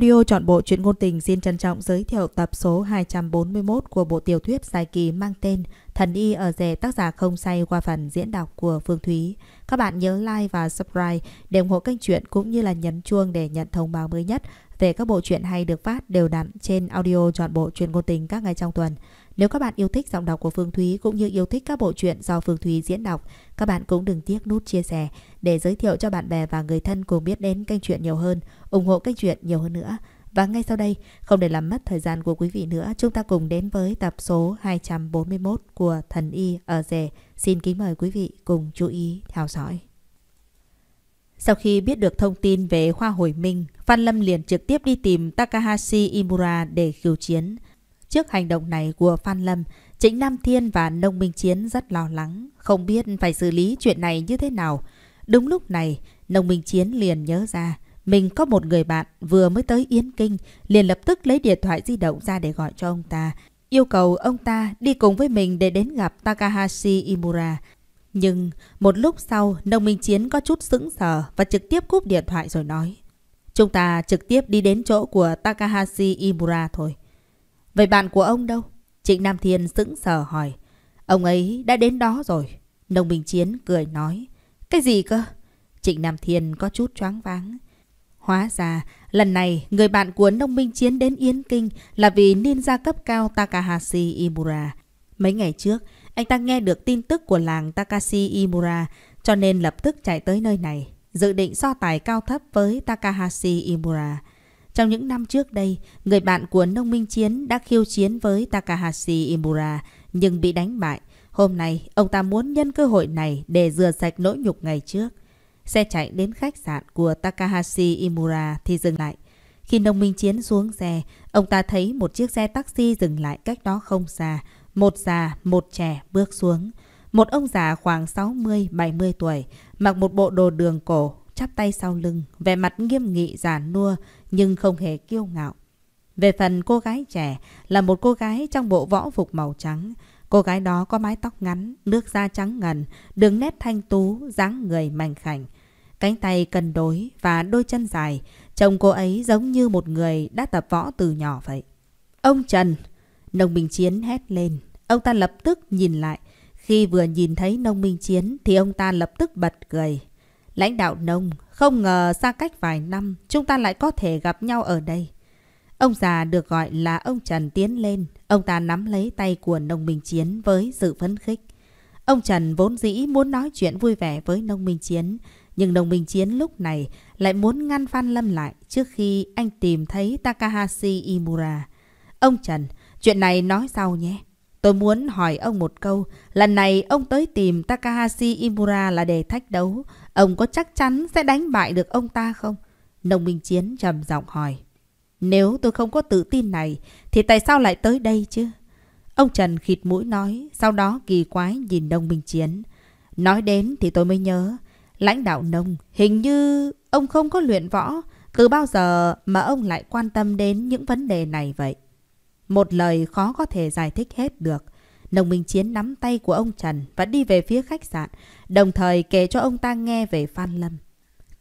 Audio chọn bộ truyện ngôn tình xin trân trọng giới thiệu tập số 241 của bộ tiểu thuyết dài kỳ mang tên Thần y ở rể tác giả không say qua phần diễn đọc của Phương Thúy. Các bạn nhớ like và subscribe để ủng hộ kênh truyện cũng như là nhấn chuông để nhận thông báo mới nhất về các bộ truyện hay được phát đều đặn trên audio chọn bộ truyện ngôn tình các ngày trong tuần. Nếu các bạn yêu thích giọng đọc của Phương Thúy cũng như yêu thích các bộ truyện do Phương Thúy diễn đọc, các bạn cũng đừng tiếc nút chia sẻ để giới thiệu cho bạn bè và người thân cùng biết đến kênh truyện nhiều hơn, ủng hộ kênh truyện nhiều hơn nữa. Và ngay sau đây, không để làm mất thời gian của quý vị nữa, chúng ta cùng đến với tập số 241 của Thần Y ở rể. Xin kính mời quý vị cùng chú ý theo dõi. Sau khi biết được thông tin về Hoa Hồi Minh, Phan Lâm liền trực tiếp đi tìm Takahashi Imura để khiêu chiến. Trước hành động này của Phan Lâm, Trịnh Nam Thiên và Nông Minh Chiến rất lo lắng, không biết phải xử lý chuyện này như thế nào. Đúng lúc này, Nông Minh Chiến liền nhớ ra, mình có một người bạn vừa mới tới Yên Kinh, liền lập tức lấy điện thoại di động ra để gọi cho ông ta, yêu cầu ông ta đi cùng với mình để đến gặp Takahashi Imura. Nhưng một lúc sau, Nông Minh Chiến có chút sững sờ và trực tiếp cúp điện thoại rồi nói. Chúng ta trực tiếp đi đến chỗ của Takahashi Imura thôi. Vậy bạn của ông đâu? Trịnh Nam Thiên sững sờ hỏi. Ông ấy đã đến đó rồi. Nông Bình Chiến cười nói. Cái gì cơ? Trịnh Nam Thiên có chút choáng váng. Hóa ra, lần này người bạn của Nông Minh Chiến đến Yến Kinh là vì ninja cấp cao Takahashi Imura. Mấy ngày trước, anh ta nghe được tin tức của làng Takashi Imura cho nên lập tức chạy tới nơi này, dự định so tài cao thấp với Takahashi Imura. Trong những năm trước đây, người bạn của Nông Minh Chiến đã khiêu chiến với Takahashi Imura nhưng bị đánh bại. Hôm nay, ông ta muốn nhân cơ hội này để rửa sạch nỗi nhục ngày trước. Xe chạy đến khách sạn của Takahashi Imura thì dừng lại. Khi Nông Minh Chiến xuống xe, ông ta thấy một chiếc xe taxi dừng lại cách đó không xa. Một già, một trẻ bước xuống. Một ông già khoảng 60-70 tuổi, mặc một bộ đồ đường cổ, chắp tay sau lưng, vẻ mặt nghiêm nghị già nua, nhưng không hề kiêu ngạo. Về phần cô gái trẻ là một cô gái trong bộ võ phục màu trắng. Cô gái đó có mái tóc ngắn, nước da trắng ngần, đường nét thanh tú, dáng người mảnh khảnh. Cánh tay cân đối và đôi chân dài, trông cô ấy giống như một người đã tập võ từ nhỏ vậy. Ông Trần! Nông Minh Chiến hét lên. Ông ta lập tức nhìn lại. Khi vừa nhìn thấy Nông Minh Chiến thì ông ta lập tức bật cười. Lãnh đạo Nông, không ngờ xa cách vài năm, chúng ta lại có thể gặp nhau ở đây. Ông già được gọi là ông Trần tiến lên. Ông ta nắm lấy tay của Nông Minh Chiến với sự phấn khích. Ông Trần vốn dĩ muốn nói chuyện vui vẻ với Nông Minh Chiến. Nhưng Nông Minh Chiến lúc này lại muốn ngăn Phan Lâm lại trước khi anh tìm thấy Takahashi Imura. Ông Trần, chuyện này nói sau nhé. Tôi muốn hỏi ông một câu. Lần này ông tới tìm Takahashi Imura là để thách đấu. Ông có chắc chắn sẽ đánh bại được ông ta không? Nông Minh Chiến trầm giọng hỏi. Nếu tôi không có tự tin này, thì tại sao lại tới đây chứ? Ông Trần khịt mũi nói, sau đó kỳ quái nhìn Nông Minh Chiến. Nói đến thì tôi mới nhớ, lãnh đạo Nông, hình như ông không có luyện võ, từ bao giờ mà ông lại quan tâm đến những vấn đề này vậy? Một lời khó có thể giải thích hết được. Nông Minh Chiến nắm tay của ông Trần và đi về phía khách sạn, đồng thời kể cho ông ta nghe về Phan Lâm.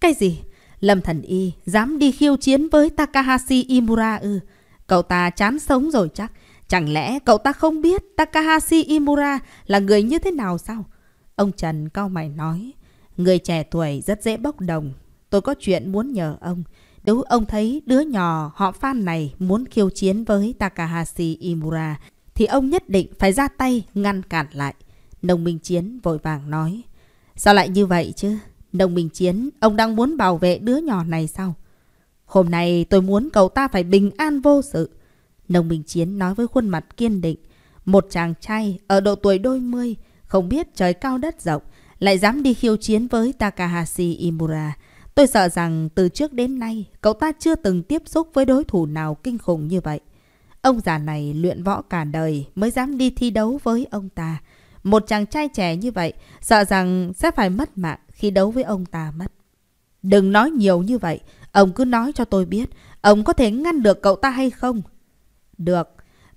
Cái gì? Lâm Thần Y dám đi khiêu chiến với Takahashi Imura ư? Cậu ta chán sống rồi chắc. Chẳng lẽ cậu ta không biết Takahashi Imura là người như thế nào sao? Ông Trần cao mày nói, người trẻ tuổi rất dễ bốc đồng. Tôi có chuyện muốn nhờ ông. Nếu ông thấy đứa nhỏ họ Phan này muốn khiêu chiến với Takahashi Imura thì ông nhất định phải ra tay ngăn cản lại. Nông Minh Chiến vội vàng nói. Sao lại như vậy chứ? Nông Minh Chiến, ông đang muốn bảo vệ đứa nhỏ này sao? Hôm nay tôi muốn cậu ta phải bình an vô sự. Nông Minh Chiến nói với khuôn mặt kiên định. Một chàng trai ở độ tuổi đôi mươi, không biết trời cao đất rộng, lại dám đi khiêu chiến với Takahashi Imura. Tôi sợ rằng từ trước đến nay, cậu ta chưa từng tiếp xúc với đối thủ nào kinh khủng như vậy. Ông già này luyện võ cả đời mới dám đi thi đấu với ông ta. Một chàng trai trẻ như vậy sợ rằng sẽ phải mất mạng khi đấu với ông ta mất. Đừng nói nhiều như vậy. Ông cứ nói cho tôi biết. Ông có thể ngăn được cậu ta hay không? Được.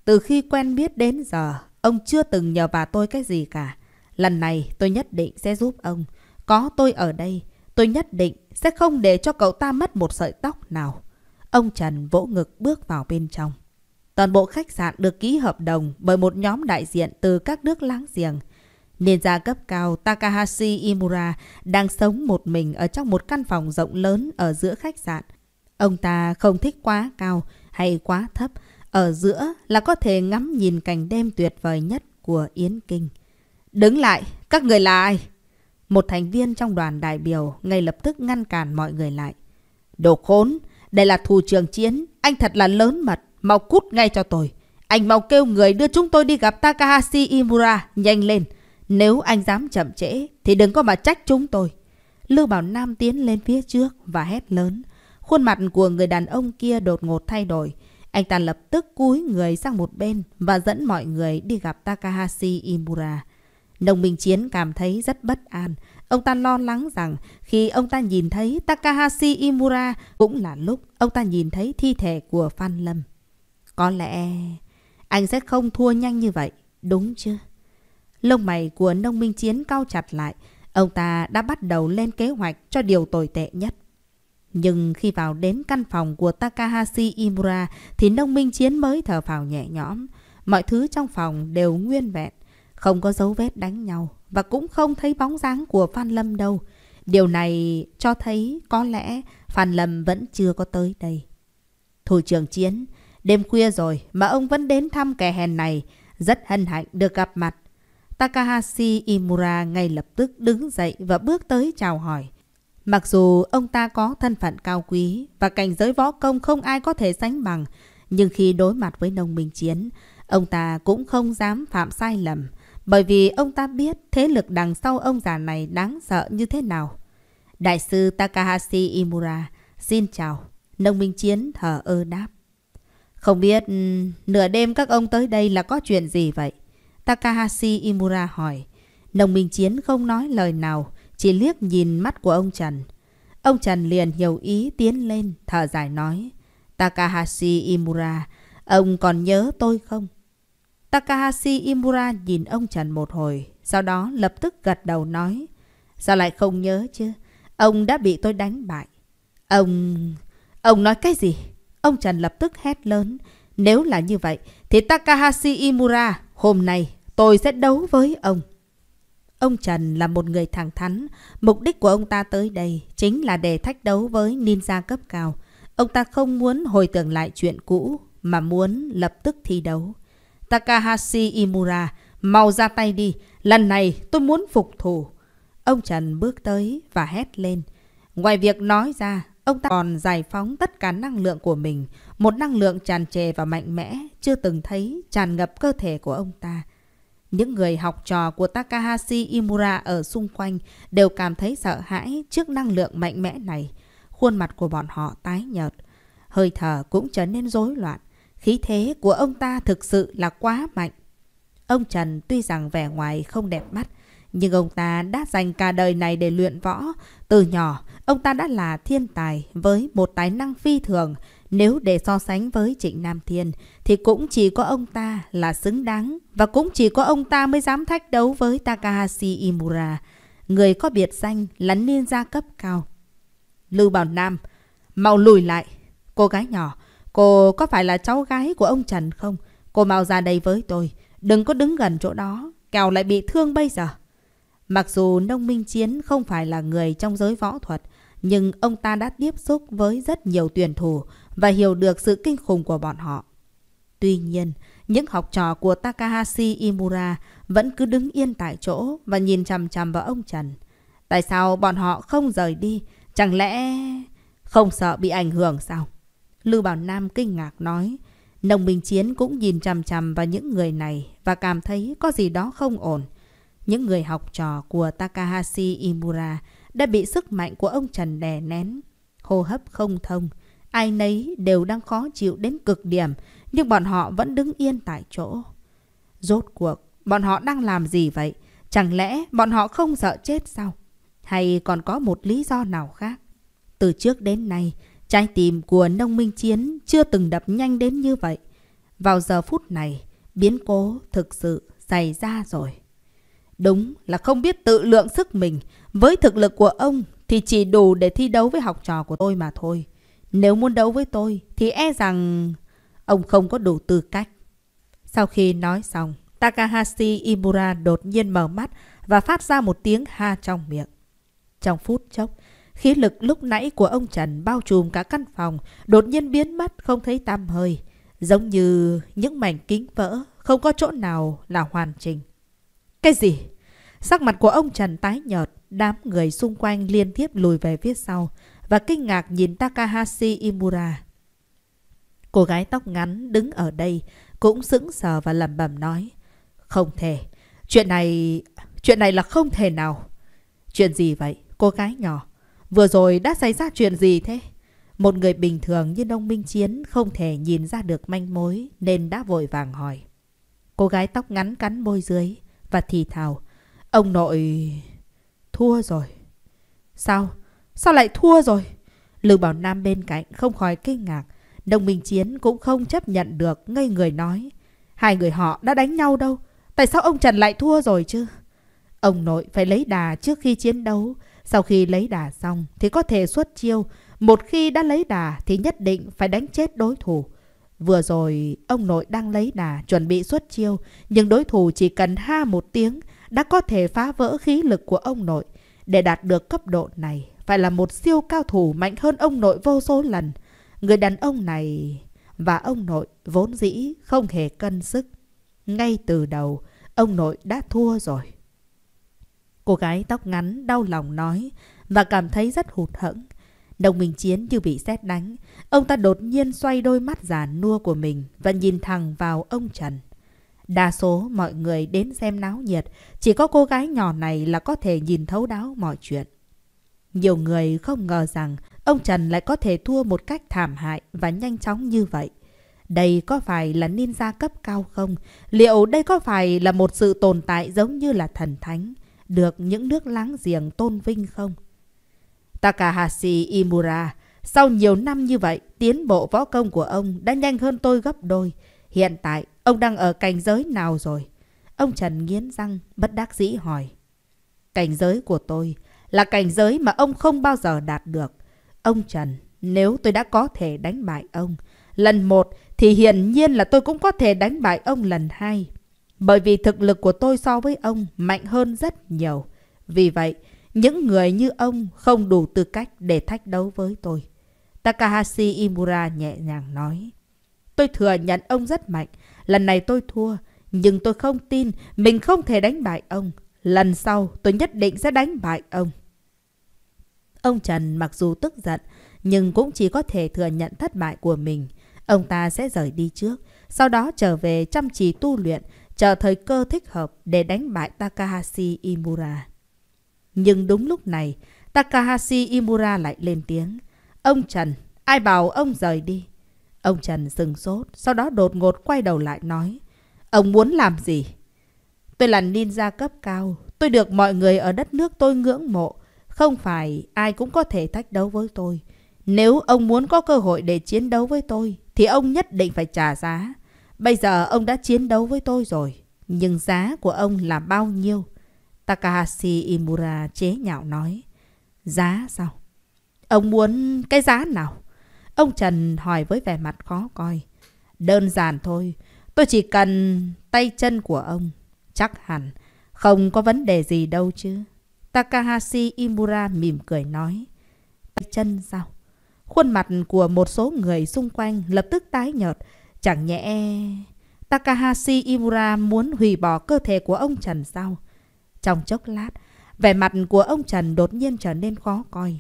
Từ khi quen biết đến giờ, ông chưa từng nhờ bà tôi cái gì cả. Lần này tôi nhất định sẽ giúp ông. Có tôi ở đây, tôi nhất định sẽ không để cho cậu ta mất một sợi tóc nào. Ông Trần vỗ ngực bước vào bên trong. Toàn bộ khách sạn được ký hợp đồng bởi một nhóm đại diện từ các nước láng giềng. nên gia cấp cao Takahashi Imura đang sống một mình ở trong một căn phòng rộng lớn ở giữa khách sạn. Ông ta không thích quá cao hay quá thấp, ở giữa là có thể ngắm nhìn cảnh đêm tuyệt vời nhất của Yến Kinh. Đứng lại, các người là ai? Một thành viên trong đoàn đại biểu ngay lập tức ngăn cản mọi người lại. Đồ khốn, đây là thủ trường chiến, anh thật là lớn mật. Mau cút ngay cho tôi. Anh mau kêu người đưa chúng tôi đi gặp Takahashi Imura nhanh lên. Nếu anh dám chậm trễ thì đừng có mà trách chúng tôi. Lưu Bảo Nam tiến lên phía trước và hét lớn. Khuôn mặt của người đàn ông kia đột ngột thay đổi. Anh ta lập tức cúi người sang một bên và dẫn mọi người đi gặp Takahashi Imura. Đồng minh chiến cảm thấy rất bất an. Ông ta lo lắng rằng khi ông ta nhìn thấy Takahashi Imura cũng là lúc ông ta nhìn thấy thi thể của Phan Lâm. Có lẽ anh sẽ không thua nhanh như vậy, đúng chứ Lông mày của nông minh chiến cao chặt lại, ông ta đã bắt đầu lên kế hoạch cho điều tồi tệ nhất. Nhưng khi vào đến căn phòng của Takahashi Imura thì nông minh chiến mới thở phào nhẹ nhõm. Mọi thứ trong phòng đều nguyên vẹn, không có dấu vết đánh nhau và cũng không thấy bóng dáng của Phan Lâm đâu. Điều này cho thấy có lẽ Phan Lâm vẫn chưa có tới đây. Thủ trưởng Chiến, Đêm khuya rồi mà ông vẫn đến thăm kẻ hèn này. Rất hân hạnh được gặp mặt. Takahashi Imura ngay lập tức đứng dậy và bước tới chào hỏi. Mặc dù ông ta có thân phận cao quý và cảnh giới võ công không ai có thể sánh bằng, nhưng khi đối mặt với nông minh chiến, ông ta cũng không dám phạm sai lầm, bởi vì ông ta biết thế lực đằng sau ông già này đáng sợ như thế nào. Đại sư Takahashi Imura, xin chào. Nông minh chiến thở ơ đáp. Không biết ừ, nửa đêm các ông tới đây là có chuyện gì vậy? Takahashi Imura hỏi. Nông Minh Chiến không nói lời nào, chỉ liếc nhìn mắt của ông Trần. Ông Trần liền hiểu ý tiến lên, thở dài nói. Takahashi Imura, ông còn nhớ tôi không? Takahashi Imura nhìn ông Trần một hồi, sau đó lập tức gật đầu nói. Sao lại không nhớ chứ? Ông đã bị tôi đánh bại. Ông... Ông nói cái gì? Ông Trần lập tức hét lớn. Nếu là như vậy, thì Takahashi Imura, hôm nay tôi sẽ đấu với ông. Ông Trần là một người thẳng thắn. Mục đích của ông ta tới đây chính là để thách đấu với ninja cấp cao. Ông ta không muốn hồi tưởng lại chuyện cũ, mà muốn lập tức thi đấu. Takahashi Imura, mau ra tay đi, lần này tôi muốn phục thù. Ông Trần bước tới và hét lên. Ngoài việc nói ra, Ông ta còn giải phóng tất cả năng lượng của mình, một năng lượng tràn trề và mạnh mẽ, chưa từng thấy, tràn ngập cơ thể của ông ta. Những người học trò của Takahashi Imura ở xung quanh đều cảm thấy sợ hãi trước năng lượng mạnh mẽ này. Khuôn mặt của bọn họ tái nhợt, hơi thở cũng trở nên rối loạn. Khí thế của ông ta thực sự là quá mạnh. Ông Trần tuy rằng vẻ ngoài không đẹp mắt, nhưng ông ta đã dành cả đời này để luyện võ. Từ nhỏ, ông ta đã là thiên tài với một tài năng phi thường. Nếu để so sánh với Trịnh Nam Thiên thì cũng chỉ có ông ta là xứng đáng và cũng chỉ có ông ta mới dám thách đấu với Takahashi Imura, người có biệt danh là ninja cấp cao. Lưu Bảo Nam, mau lùi lại. Cô gái nhỏ, cô có phải là cháu gái của ông Trần không? Cô mau ra đây với tôi, đừng có đứng gần chỗ đó, kẻo lại bị thương bây giờ. Mặc dù Nông Minh Chiến không phải là người trong giới võ thuật, nhưng ông ta đã tiếp xúc với rất nhiều tuyển thủ và hiểu được sự kinh khủng của bọn họ. Tuy nhiên, những học trò của Takahashi Imura vẫn cứ đứng yên tại chỗ và nhìn chằm chằm vào ông Trần. Tại sao bọn họ không rời đi? Chẳng lẽ không sợ bị ảnh hưởng sao? Lưu Bảo Nam kinh ngạc nói. Nông Minh Chiến cũng nhìn chằm chằm vào những người này và cảm thấy có gì đó không ổn. Những người học trò của Takahashi Imura đã bị sức mạnh của ông Trần đè nén. Hô hấp không thông, ai nấy đều đang khó chịu đến cực điểm, nhưng bọn họ vẫn đứng yên tại chỗ. Rốt cuộc, bọn họ đang làm gì vậy? Chẳng lẽ bọn họ không sợ chết sao? Hay còn có một lý do nào khác? Từ trước đến nay, trái tim của nông minh chiến chưa từng đập nhanh đến như vậy. Vào giờ phút này, biến cố thực sự xảy ra rồi. Đúng là không biết tự lượng sức mình. Với thực lực của ông thì chỉ đủ để thi đấu với học trò của tôi mà thôi. Nếu muốn đấu với tôi thì e rằng ông không có đủ tư cách. Sau khi nói xong, Takahashi Imura đột nhiên mở mắt và phát ra một tiếng ha trong miệng. Trong phút chốc, khí lực lúc nãy của ông Trần bao trùm cả căn phòng đột nhiên biến mất không thấy tăm hơi, giống như những mảnh kính vỡ không có chỗ nào là hoàn chỉnh. Cái gì? Sắc mặt của ông Trần tái nhợt, đám người xung quanh liên tiếp lùi về phía sau và kinh ngạc nhìn Takahashi Imura. Cô gái tóc ngắn đứng ở đây cũng sững sờ và lẩm bẩm nói. Không thể. Chuyện này... Chuyện này là không thể nào. Chuyện gì vậy, cô gái nhỏ? Vừa rồi đã xảy ra chuyện gì thế? Một người bình thường như Đông Minh Chiến không thể nhìn ra được manh mối nên đã vội vàng hỏi. Cô gái tóc ngắn cắn môi dưới và thì thào. Ông nội... Thua rồi. Sao? Sao lại thua rồi? Lưu Bảo Nam bên cạnh không khỏi kinh ngạc. Đồng Minh Chiến cũng không chấp nhận được ngây người nói. Hai người họ đã đánh nhau đâu. Tại sao ông Trần lại thua rồi chứ? Ông nội phải lấy đà trước khi chiến đấu. Sau khi lấy đà xong thì có thể xuất chiêu. Một khi đã lấy đà thì nhất định phải đánh chết đối thủ. Vừa rồi, ông nội đang lấy đà, chuẩn bị xuất chiêu, nhưng đối thủ chỉ cần ha một tiếng đã có thể phá vỡ khí lực của ông nội. Để đạt được cấp độ này, phải là một siêu cao thủ mạnh hơn ông nội vô số lần. Người đàn ông này và ông nội vốn dĩ không hề cân sức. Ngay từ đầu, ông nội đã thua rồi. Cô gái tóc ngắn đau lòng nói và cảm thấy rất hụt hẫng. Đồng Minh Chiến như bị xét đánh. Ông ta đột nhiên xoay đôi mắt già nua của mình và nhìn thẳng vào ông Trần. Đa số mọi người đến xem náo nhiệt, chỉ có cô gái nhỏ này là có thể nhìn thấu đáo mọi chuyện. Nhiều người không ngờ rằng ông Trần lại có thể thua một cách thảm hại và nhanh chóng như vậy. Đây có phải là ninja cấp cao không? Liệu đây có phải là một sự tồn tại giống như là thần thánh, được những nước láng giềng tôn vinh không? Takahashi Imura, sau nhiều năm như vậy, tiến bộ võ công của ông đã nhanh hơn tôi gấp đôi. Hiện tại, ông đang ở cảnh giới nào rồi? Ông Trần nghiến răng, bất đắc dĩ hỏi. Cảnh giới của tôi là cảnh giới mà ông không bao giờ đạt được. Ông Trần, nếu tôi đã có thể đánh bại ông, lần một thì hiển nhiên là tôi cũng có thể đánh bại ông lần hai. Bởi vì thực lực của tôi so với ông mạnh hơn rất nhiều. Vì vậy, những người như ông không đủ tư cách để thách đấu với tôi. Takahashi Imura nhẹ nhàng nói. Tôi thừa nhận ông rất mạnh. Lần này tôi thua. Nhưng tôi không tin mình không thể đánh bại ông. Lần sau tôi nhất định sẽ đánh bại ông. Ông Trần mặc dù tức giận, nhưng cũng chỉ có thể thừa nhận thất bại của mình. Ông ta sẽ rời đi trước, sau đó trở về chăm chỉ tu luyện, chờ thời cơ thích hợp để đánh bại Takahashi Imura. Nhưng đúng lúc này, Takahashi Imura lại lên tiếng. Ông Trần, ai bảo ông rời đi? Ông Trần dừng sốt, sau đó đột ngột quay đầu lại nói. Ông muốn làm gì? Tôi là ninja cấp cao, tôi được mọi người ở đất nước tôi ngưỡng mộ. Không phải ai cũng có thể thách đấu với tôi. Nếu ông muốn có cơ hội để chiến đấu với tôi, thì ông nhất định phải trả giá. Bây giờ ông đã chiến đấu với tôi rồi, nhưng giá của ông là bao nhiêu? Takahashi Imura chế nhạo nói. Giá sao? Ông muốn cái giá nào? Ông Trần hỏi với vẻ mặt khó coi. Đơn giản thôi. Tôi chỉ cần tay chân của ông. Chắc hẳn. Không có vấn đề gì đâu chứ. Takahashi Imura mỉm cười nói. Tay chân sao? Khuôn mặt của một số người xung quanh lập tức tái nhợt. Chẳng nhẽ... Takahashi Imura muốn hủy bỏ cơ thể của ông Trần sao? Trong chốc lát, vẻ mặt của ông Trần đột nhiên trở nên khó coi.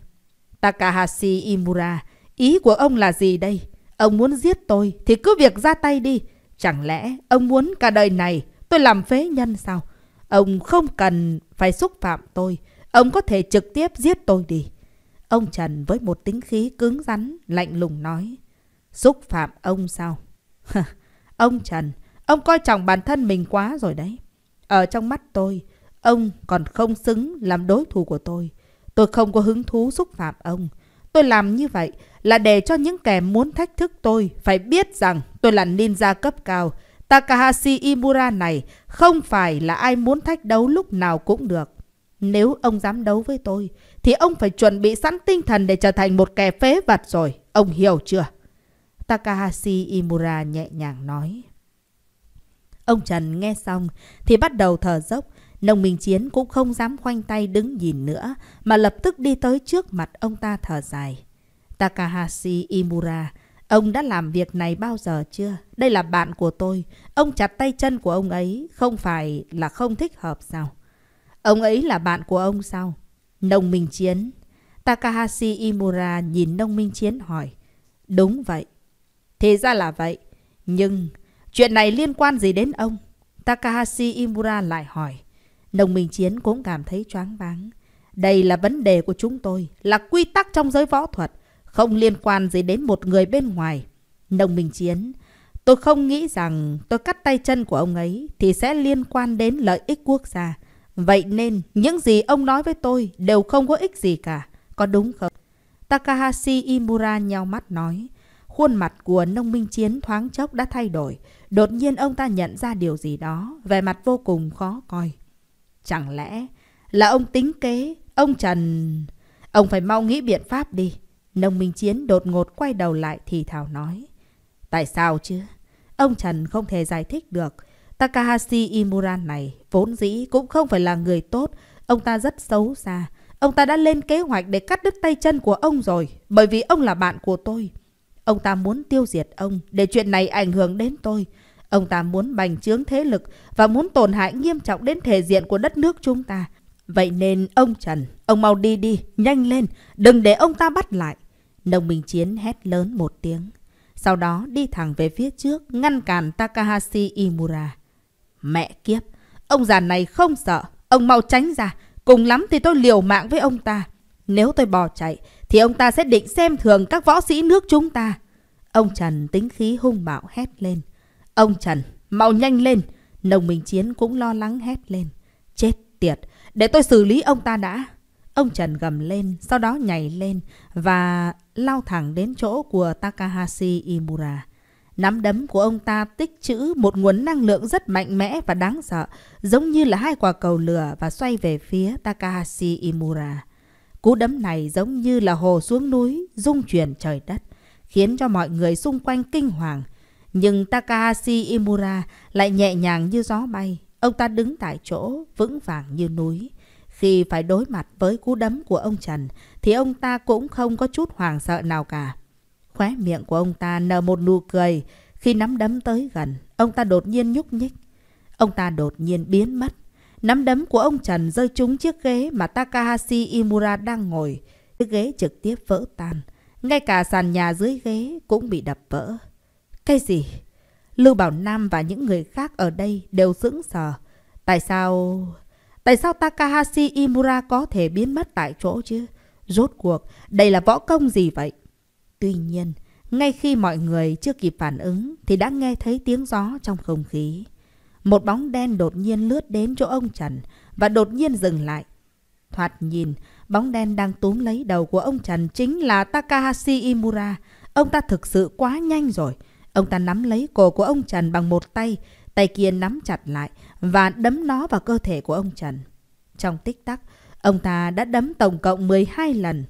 Takahashi Imura, ý của ông là gì đây? Ông muốn giết tôi thì cứ việc ra tay đi. Chẳng lẽ ông muốn cả đời này tôi làm phế nhân sao? Ông không cần phải xúc phạm tôi. Ông có thể trực tiếp giết tôi đi. Ông Trần với một tính khí cứng rắn, lạnh lùng nói. Xúc phạm ông sao? ông Trần, ông coi trọng bản thân mình quá rồi đấy. Ở trong mắt tôi, Ông còn không xứng làm đối thủ của tôi. Tôi không có hứng thú xúc phạm ông. Tôi làm như vậy là để cho những kẻ muốn thách thức tôi phải biết rằng tôi là ninja cấp cao. Takahashi Imura này không phải là ai muốn thách đấu lúc nào cũng được. Nếu ông dám đấu với tôi, thì ông phải chuẩn bị sẵn tinh thần để trở thành một kẻ phế vật rồi. Ông hiểu chưa? Takahashi Imura nhẹ nhàng nói. Ông Trần nghe xong thì bắt đầu thở dốc. Nông Minh Chiến cũng không dám khoanh tay đứng nhìn nữa, mà lập tức đi tới trước mặt ông ta thở dài. Takahashi Imura, ông đã làm việc này bao giờ chưa? Đây là bạn của tôi, ông chặt tay chân của ông ấy, không phải là không thích hợp sao? Ông ấy là bạn của ông sao? Nông Minh Chiến. Takahashi Imura nhìn Nông Minh Chiến hỏi. Đúng vậy. Thế ra là vậy. Nhưng chuyện này liên quan gì đến ông? Takahashi Imura lại hỏi. Nông Minh Chiến cũng cảm thấy choáng váng. Đây là vấn đề của chúng tôi, là quy tắc trong giới võ thuật, không liên quan gì đến một người bên ngoài. Nông Minh Chiến, tôi không nghĩ rằng tôi cắt tay chân của ông ấy thì sẽ liên quan đến lợi ích quốc gia. Vậy nên, những gì ông nói với tôi đều không có ích gì cả, có đúng không? Takahashi Imura nheo mắt nói. Khuôn mặt của nông minh chiến thoáng chốc đã thay đổi. Đột nhiên ông ta nhận ra điều gì đó, vẻ mặt vô cùng khó coi. Chẳng lẽ là ông tính kế, ông Trần... Ông phải mau nghĩ biện pháp đi. Nông Minh Chiến đột ngột quay đầu lại thì thào nói. Tại sao chứ? Ông Trần không thể giải thích được. Takahashi Imura này vốn dĩ cũng không phải là người tốt. Ông ta rất xấu xa. Ông ta đã lên kế hoạch để cắt đứt tay chân của ông rồi. Bởi vì ông là bạn của tôi. Ông ta muốn tiêu diệt ông để chuyện này ảnh hưởng đến tôi. Ông ta muốn bành trướng thế lực và muốn tổn hại nghiêm trọng đến thể diện của đất nước chúng ta. Vậy nên ông Trần, ông mau đi đi, nhanh lên, đừng để ông ta bắt lại. Nông Minh Chiến hét lớn một tiếng. Sau đó đi thẳng về phía trước, ngăn cản Takahashi Imura. Mẹ kiếp, ông già này không sợ, ông mau tránh ra, cùng lắm thì tôi liều mạng với ông ta. Nếu tôi bỏ chạy, thì ông ta sẽ định xem thường các võ sĩ nước chúng ta. Ông Trần tính khí hung bạo hét lên. Ông Trần, mau nhanh lên. Nông Minh Chiến cũng lo lắng hét lên. Chết tiệt, để tôi xử lý ông ta đã. Ông Trần gầm lên, sau đó nhảy lên và lao thẳng đến chỗ của Takahashi Imura. Nắm đấm của ông ta tích trữ một nguồn năng lượng rất mạnh mẽ và đáng sợ, giống như là hai quả cầu lửa và xoay về phía Takahashi Imura. Cú đấm này giống như là hồ xuống núi, rung chuyển trời đất, khiến cho mọi người xung quanh kinh hoàng. Nhưng Takahashi Imura lại nhẹ nhàng như gió bay. Ông ta đứng tại chỗ, vững vàng như núi. Khi phải đối mặt với cú đấm của ông Trần, thì ông ta cũng không có chút hoảng sợ nào cả. Khóe miệng của ông ta nở một nụ cười. Khi nắm đấm tới gần, ông ta đột nhiên nhúc nhích. Ông ta đột nhiên biến mất. Nắm đấm của ông Trần rơi trúng chiếc ghế mà Takahashi Imura đang ngồi. Chiếc ghế trực tiếp vỡ tan. Ngay cả sàn nhà dưới ghế cũng bị đập vỡ. Cái gì? Lưu Bảo Nam và những người khác ở đây đều dững sờ. Tại sao... Tại sao Takahashi Imura có thể biến mất tại chỗ chứ? Rốt cuộc, đây là võ công gì vậy? Tuy nhiên, ngay khi mọi người chưa kịp phản ứng thì đã nghe thấy tiếng gió trong không khí. Một bóng đen đột nhiên lướt đến chỗ ông Trần và đột nhiên dừng lại. Thoạt nhìn, bóng đen đang túm lấy đầu của ông Trần chính là Takahashi Imura. Ông ta thực sự quá nhanh rồi. Ông ta nắm lấy cổ của ông Trần bằng một tay, tay kia nắm chặt lại và đấm nó vào cơ thể của ông Trần. Trong tích tắc, ông ta đã đấm tổng cộng 12 lần.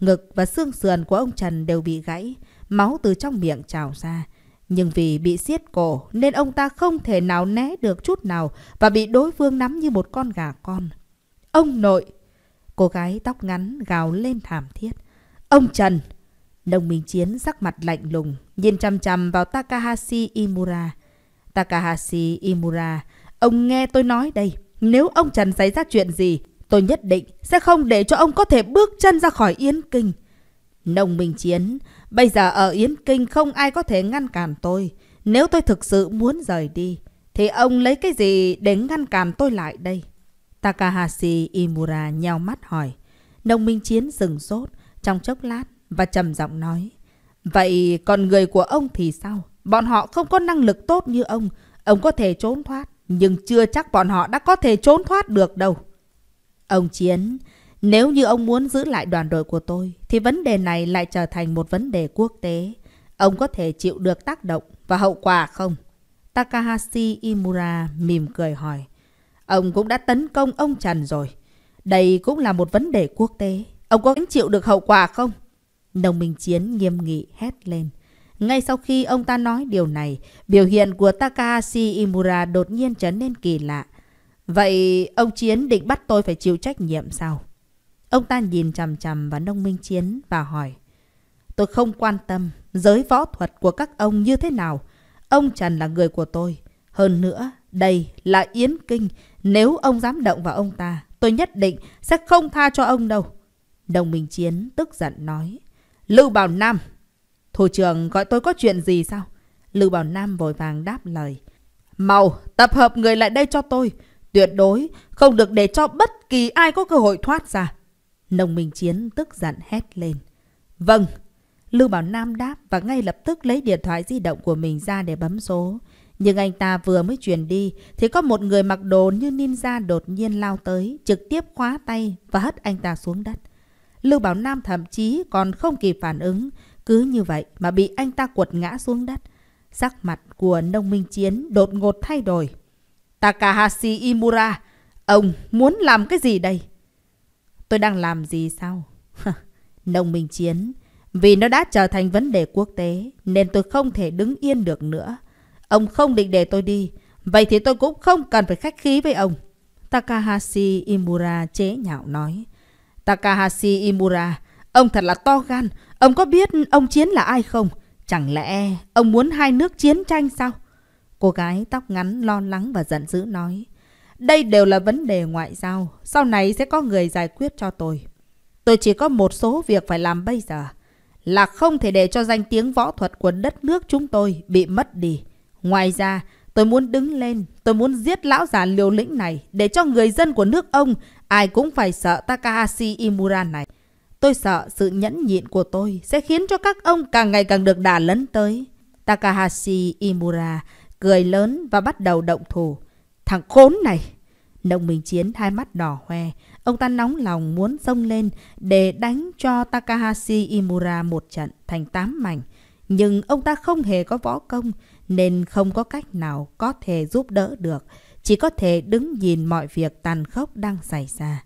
Ngực và xương sườn của ông Trần đều bị gãy, máu từ trong miệng trào ra. Nhưng vì bị xiết cổ nên ông ta không thể nào né được chút nào và bị đối phương nắm như một con gà con. Ông nội! Cô gái tóc ngắn gào lên thảm thiết. Ông Trần! Đồng minh chiến sắc mặt lạnh lùng, nhìn chăm chăm vào Takahashi Imura. Takahashi Imura, ông nghe tôi nói đây. Nếu ông Trần xảy ra chuyện gì, tôi nhất định sẽ không để cho ông có thể bước chân ra khỏi Yến Kinh. Đồng minh chiến, bây giờ ở Yến Kinh không ai có thể ngăn cản tôi. Nếu tôi thực sự muốn rời đi, thì ông lấy cái gì để ngăn cản tôi lại đây? Takahashi Imura nheo mắt hỏi. Đồng minh chiến dừng sốt. Trong chốc lát, và trầm giọng nói. Vậy còn người của ông thì sao? Bọn họ không có năng lực tốt như ông. Ông có thể trốn thoát, nhưng chưa chắc bọn họ đã có thể trốn thoát được đâu. Ông Chiến, nếu như ông muốn giữ lại đoàn đội của tôi, thì vấn đề này lại trở thành một vấn đề quốc tế. Ông có thể chịu được tác động và hậu quả không? Takahashi Imura mỉm cười hỏi. Ông cũng đã tấn công ông Trần rồi. Đây cũng là một vấn đề quốc tế. Ông có chịu được hậu quả không? Đồng Minh Chiến nghiêm nghị hét lên. Ngay sau khi ông ta nói điều này, biểu hiện của Takahashi Imura đột nhiên trở nên kỳ lạ. Vậy ông Chiến định bắt tôi phải chịu trách nhiệm sao? Ông ta nhìn chằm chằm vào đồng Minh Chiến và hỏi. Tôi không quan tâm giới võ thuật của các ông như thế nào. Ông Trần là người của tôi. Hơn nữa, đây là Yến Kinh. Nếu ông dám động vào ông ta, tôi nhất định sẽ không tha cho ông đâu. Đồng Minh Chiến tức giận nói. Lưu Bảo Nam! Thủ trưởng gọi tôi có chuyện gì sao? Lưu Bảo Nam vội vàng đáp lời. Màu, tập hợp người lại đây cho tôi. Tuyệt đối, không được để cho bất kỳ ai có cơ hội thoát ra. Nông Minh Chiến tức giận hét lên. Vâng. Lưu Bảo Nam đáp và ngay lập tức lấy điện thoại di động của mình ra để bấm số. Nhưng anh ta vừa mới chuyển đi thì có một người mặc đồ như ninja đột nhiên lao tới, trực tiếp khóa tay và hất anh ta xuống đất. Lưu Bảo Nam thậm chí còn không kịp phản ứng. Cứ như vậy mà bị anh ta quật ngã xuống đất. Sắc mặt của nông minh chiến đột ngột thay đổi. Takahashi Imura, ông muốn làm cái gì đây? Tôi đang làm gì sao? nông minh chiến, vì nó đã trở thành vấn đề quốc tế nên tôi không thể đứng yên được nữa. Ông không định để tôi đi, vậy thì tôi cũng không cần phải khách khí với ông. Takahashi Imura chế nhạo nói. Takahashi Imura, ông thật là to gan. Ông có biết ông Chiến là ai không? Chẳng lẽ ông muốn hai nước chiến tranh sao? Cô gái tóc ngắn lo lắng và giận dữ nói. Đây đều là vấn đề ngoại giao. Sau này sẽ có người giải quyết cho tôi. Tôi chỉ có một số việc phải làm bây giờ. Là không thể để cho danh tiếng võ thuật của đất nước chúng tôi bị mất đi. Ngoài ra, Tôi muốn đứng lên, tôi muốn giết lão già liều lĩnh này để cho người dân của nước ông ai cũng phải sợ Takahashi Imura này. Tôi sợ sự nhẫn nhịn của tôi sẽ khiến cho các ông càng ngày càng được đà lấn tới. Takahashi Imura cười lớn và bắt đầu động thủ. Thằng khốn này! Nông Minh Chiến hai mắt đỏ hoe, ông ta nóng lòng muốn xông lên để đánh cho Takahashi Imura một trận thành tám mảnh. Nhưng ông ta không hề có võ công, nên không có cách nào có thể giúp đỡ được, chỉ có thể đứng nhìn mọi việc tàn khốc đang xảy ra.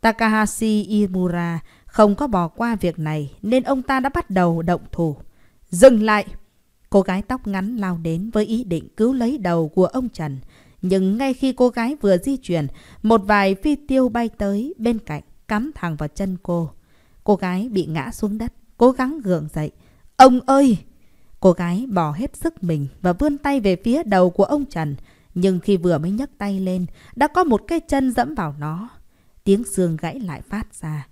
Takahashi Imura không có bỏ qua việc này nên ông ta đã bắt đầu động thủ. Dừng lại! Cô gái tóc ngắn lao đến với ý định cứu lấy đầu của ông Trần. Nhưng ngay khi cô gái vừa di chuyển, một vài phi tiêu bay tới bên cạnh, cắm thẳng vào chân cô. Cô gái bị ngã xuống đất, cố gắng gượng dậy. Ông ơi! Cô gái bỏ hết sức mình và vươn tay về phía đầu của ông Trần. Nhưng khi vừa mới nhấc tay lên, đã có một cái chân dẫm vào nó. Tiếng xương gãy lại phát ra.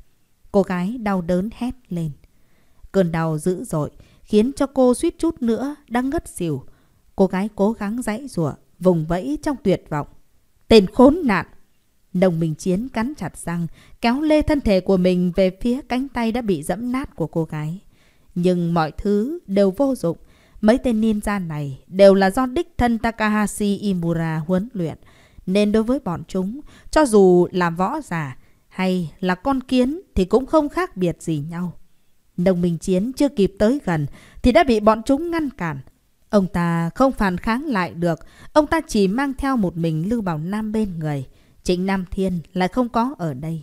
Cô gái đau đớn hét lên. Cơn đau dữ dội khiến cho cô suýt chút nữa đang ngất xỉu. Cô gái cố gắng giãy rủa vùng vẫy trong tuyệt vọng. Tên khốn nạn! Đồng Minh Chiến cắn chặt răng, kéo lê thân thể của mình về phía cánh tay đã bị dẫm nát của cô gái. Nhưng mọi thứ đều vô dụng. Mấy tên ninja này đều là do đích thân Takahashi Imura huấn luyện. Nên đối với bọn chúng, cho dù là võ giả hay là con kiến thì cũng không khác biệt gì nhau. Đồng minh chiến chưa kịp tới gần thì đã bị bọn chúng ngăn cản. Ông ta không phản kháng lại được, ông ta chỉ mang theo một mình Lưu Bảo Nam bên người. Trịnh Nam Thiên lại không có ở đây.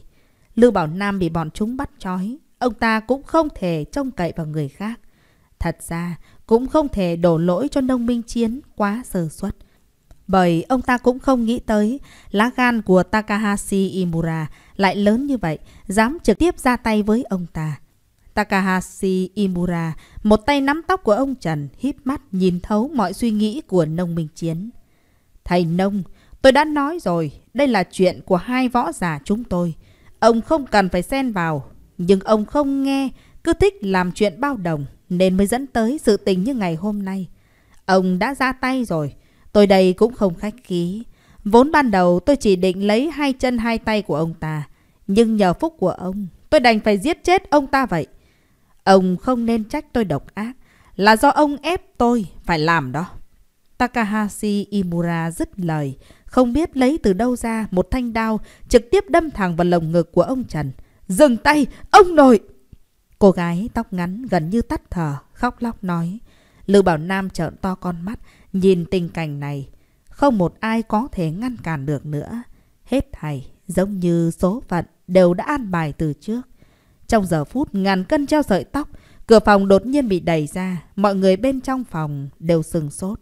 Lưu Bảo Nam bị bọn chúng bắt trói, Ông ta cũng không thể trông cậy vào người khác. Thật ra, cũng không thể đổ lỗi cho nông minh chiến quá sơ suất. Bởi ông ta cũng không nghĩ tới lá gan của Takahashi Imura lại lớn như vậy, dám trực tiếp ra tay với ông ta. Takahashi Imura, một tay nắm tóc của ông Trần, híp mắt nhìn thấu mọi suy nghĩ của nông minh chiến. Thầy nông, tôi đã nói rồi, đây là chuyện của hai võ giả chúng tôi. Ông không cần phải xen vào, nhưng ông không nghe, cứ thích làm chuyện bao đồng nên mới dẫn tới sự tình như ngày hôm nay. Ông đã ra tay rồi, tôi đây cũng không khách khí. Vốn ban đầu tôi chỉ định lấy hai chân hai tay của ông ta, nhưng nhờ phúc của ông, tôi đành phải giết chết ông ta vậy. Ông không nên trách tôi độc ác, là do ông ép tôi phải làm đó. Takahashi Imura dứt lời, không biết lấy từ đâu ra một thanh đao trực tiếp đâm thẳng vào lồng ngực của ông Trần. Dừng tay, ông nội! Cô gái tóc ngắn gần như tắt thở, khóc lóc nói. Lưu Bảo Nam trợn to con mắt, nhìn tình cảnh này. Không một ai có thể ngăn cản được nữa. Hết thầy, giống như số phận, đều đã an bài từ trước. Trong giờ phút ngàn cân treo sợi tóc, cửa phòng đột nhiên bị đẩy ra. Mọi người bên trong phòng đều sừng sốt.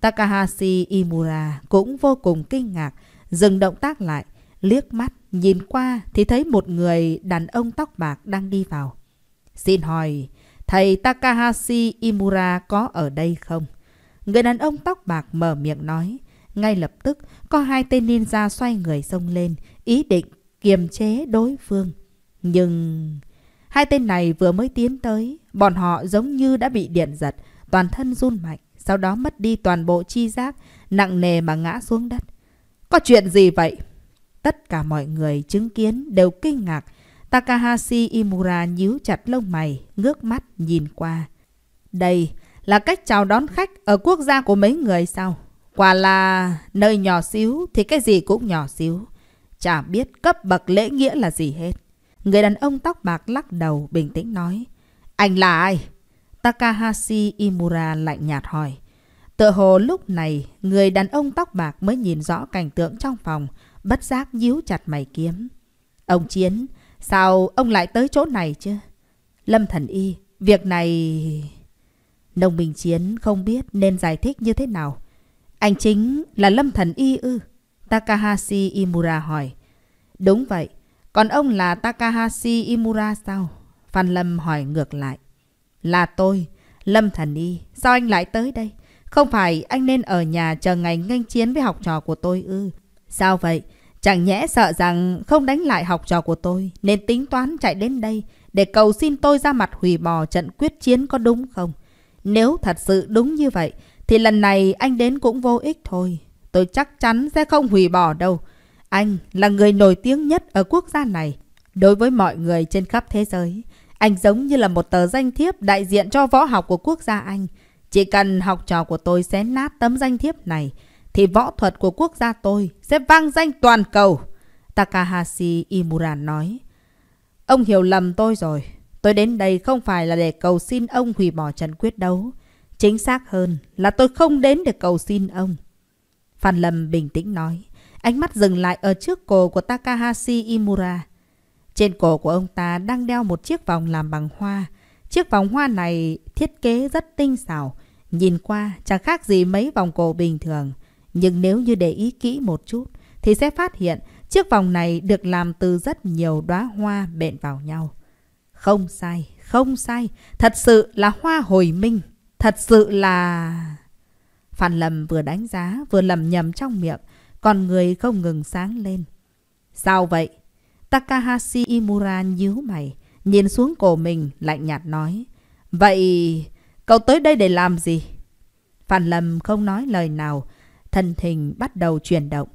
Takahashi Imura cũng vô cùng kinh ngạc, dừng động tác lại, liếc mắt Nhìn qua thì thấy một người đàn ông tóc bạc đang đi vào. Xin hỏi, thầy Takahashi Imura có ở đây không? Người đàn ông tóc bạc mở miệng nói. Ngay lập tức, có hai tên ninja xoay người xông lên, ý định kiềm chế đối phương. Nhưng... Hai tên này vừa mới tiến tới, bọn họ giống như đã bị điện giật, toàn thân run mạnh, sau đó mất đi toàn bộ chi giác, nặng nề mà ngã xuống đất. Có chuyện gì vậy? Tất cả mọi người chứng kiến đều kinh ngạc. Takahashi Imura nhíu chặt lông mày, ngước mắt nhìn qua. Đây là cách chào đón khách ở quốc gia của mấy người sao? Quả là nơi nhỏ xíu thì cái gì cũng nhỏ xíu. Chả biết cấp bậc lễ nghĩa là gì hết. Người đàn ông tóc bạc lắc đầu bình tĩnh nói. Anh là ai? Takahashi Imura lạnh nhạt hỏi. Tựa hồ lúc này, người đàn ông tóc bạc mới nhìn rõ cảnh tượng trong phòng bất giác nhíu chặt mày kiếm. Ông Chiến, sao ông lại tới chỗ này chứ? Lâm Thần Y, việc này... Nông Bình Chiến không biết nên giải thích như thế nào. Anh chính là Lâm Thần Y ư? Takahashi Imura hỏi. Đúng vậy, còn ông là Takahashi Imura sao? Phan Lâm hỏi ngược lại. Là tôi, Lâm Thần Y, sao anh lại tới đây? Không phải anh nên ở nhà chờ ngày nghênh chiến với học trò của tôi ư? Sao vậy? Chẳng nhẽ sợ rằng không đánh lại học trò của tôi nên tính toán chạy đến đây để cầu xin tôi ra mặt hủy bỏ trận quyết chiến có đúng không? Nếu thật sự đúng như vậy thì lần này anh đến cũng vô ích thôi. Tôi chắc chắn sẽ không hủy bỏ đâu. Anh là người nổi tiếng nhất ở quốc gia này. Đối với mọi người trên khắp thế giới, anh giống như là một tờ danh thiếp đại diện cho võ học của quốc gia anh. Chỉ cần học trò của tôi xé nát tấm danh thiếp này thì võ thuật của quốc gia tôi sẽ vang danh toàn cầu. Takahashi Imura nói. Ông hiểu lầm tôi rồi. Tôi đến đây không phải là để cầu xin ông hủy bỏ trận quyết đấu. Chính xác hơn là tôi không đến để cầu xin ông. Phan Lâm bình tĩnh nói. Ánh mắt dừng lại ở trước cổ của Takahashi Imura. Trên cổ của ông ta đang đeo một chiếc vòng làm bằng hoa. Chiếc vòng hoa này thiết kế rất tinh xảo. Nhìn qua chẳng khác gì mấy vòng cổ bình thường. Nhưng nếu như để ý kỹ một chút thì sẽ phát hiện chiếc vòng này được làm từ rất nhiều đóa hoa bện vào nhau. Không sai, không sai, thật sự là hoa hồi minh, thật sự là... Phan Lâm vừa đánh giá vừa lầm nhầm trong miệng, còn người không ngừng sáng lên. Sao vậy? Takahashi Imura nhíu mày, nhìn xuống cổ mình lạnh nhạt nói. Vậy cậu tới đây để làm gì? Phan Lâm không nói lời nào, thân hình bắt đầu chuyển động.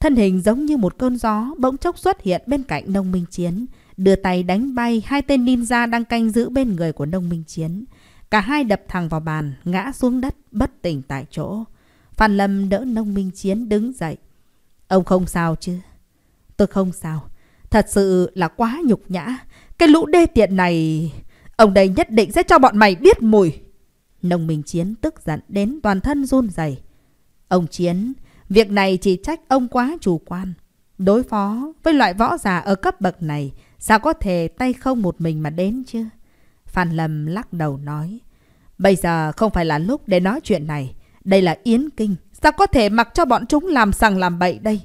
Thân hình giống như một cơn gió bỗng chốc xuất hiện bên cạnh nông minh chiến, đưa tay đánh bay hai tên ninja đang canh giữ bên người của nông minh chiến. Cả hai đập thẳng vào bàn, ngã xuống đất, bất tỉnh tại chỗ. Phan Lâm đỡ nông minh chiến đứng dậy. Ông không sao chứ? Tôi không sao. Thật sự là quá nhục nhã. Cái lũ đê tiện này... Ông đây nhất định sẽ cho bọn mày biết mùi. Nông minh chiến tức giận đến toàn thân run rẩy Ông Chiến, việc này chỉ trách ông quá chủ quan. Đối phó với loại võ giả ở cấp bậc này, sao có thể tay không một mình mà đến chứ? Phan Lâm lắc đầu nói. Bây giờ không phải là lúc để nói chuyện này. Đây là Yến Kinh. Sao có thể mặc cho bọn chúng làm sằng làm bậy đây?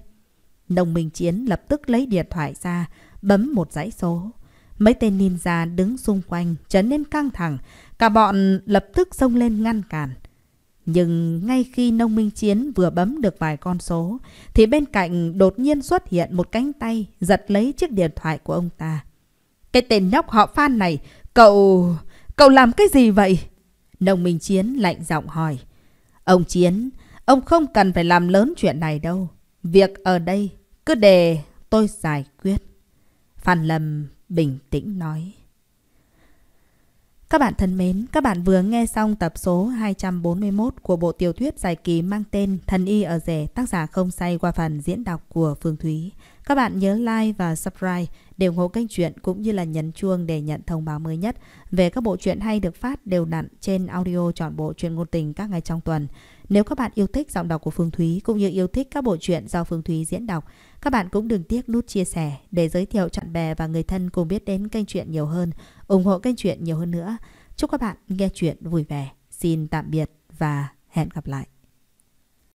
đồng Minh Chiến lập tức lấy điện thoại ra, bấm một dãy số. Mấy tên ninja đứng xung quanh, trở nên căng thẳng. Cả bọn lập tức xông lên ngăn cản. Nhưng ngay khi nông minh chiến vừa bấm được vài con số, thì bên cạnh đột nhiên xuất hiện một cánh tay giật lấy chiếc điện thoại của ông ta. Cái tên nhóc họ Phan này, cậu... cậu làm cái gì vậy? Nông minh chiến lạnh giọng hỏi. Ông Chiến, ông không cần phải làm lớn chuyện này đâu. Việc ở đây cứ để tôi giải quyết. Phan Lâm bình tĩnh nói. Các bạn thân mến, các bạn vừa nghe xong tập số 241 của bộ tiểu thuyết dài kỳ mang tên Thần Y ở rể tác giả không say qua phần diễn đọc của Phương Thúy. Các bạn nhớ like và subscribe để ủng hộ kênh truyện cũng như là nhấn chuông để nhận thông báo mới nhất về các bộ truyện hay được phát đều đặn trên audio trọn bộ truyện ngôn tình các ngày trong tuần. Nếu các bạn yêu thích giọng đọc của Phương Thúy cũng như yêu thích các bộ truyện do Phương Thúy diễn đọc các bạn cũng đừng tiếc nút chia sẻ để giới thiệu bạn bè và người thân cùng biết đến kênh chuyện nhiều hơn, ủng hộ kênh chuyện nhiều hơn nữa. Chúc các bạn nghe chuyện vui vẻ. Xin tạm biệt và hẹn gặp lại.